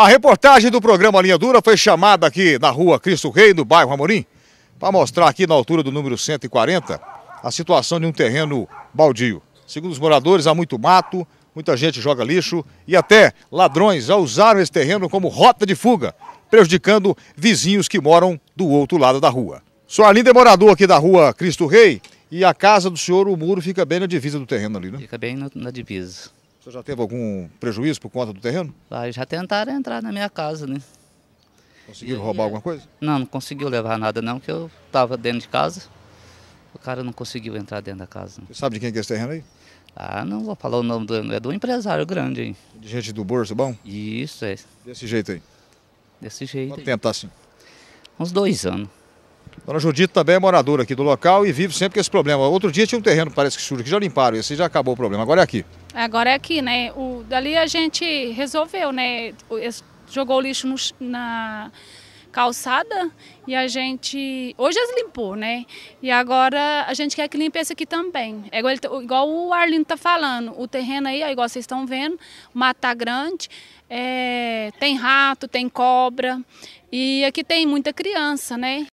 A reportagem do programa Linha Dura foi chamada aqui na rua Cristo Rei, no bairro Amorim, para mostrar aqui na altura do número 140 a situação de um terreno baldio. Segundo os moradores, há muito mato, muita gente joga lixo e até ladrões já usaram esse terreno como rota de fuga, prejudicando vizinhos que moram do outro lado da rua. Sou linda é morador aqui da rua Cristo Rei e a casa do senhor, o muro fica bem na divisa do terreno ali, né? Fica bem na divisa. Você já teve algum prejuízo por conta do terreno? Ah, já tentaram entrar na minha casa, né? Conseguiram e, roubar e, alguma coisa? Não, não conseguiu levar nada não, que eu estava dentro de casa. O cara não conseguiu entrar dentro da casa. Você sabe de quem é esse terreno aí? Ah, não vou falar o nome do. É do empresário grande hein? De gente do bolso, bom? Isso, é. Desse jeito aí? Desse jeito. Quanto aí. tempo tá assim? Uns dois anos. Dona Judite também é moradora aqui do local e vive sempre com esse problema. Outro dia tinha um terreno, parece que sujo, que já limparam esse, já acabou o problema. Agora é aqui. Agora é aqui, né? O, dali a gente resolveu, né? Jogou o lixo no, na calçada e a gente. Hoje eles limpou, né? E agora a gente quer que limpe esse aqui também. É igual, tá, igual o Arlindo tá falando, o terreno aí, ó, igual vocês estão vendo, mata tá grande, é, tem rato, tem cobra. E aqui tem muita criança, né?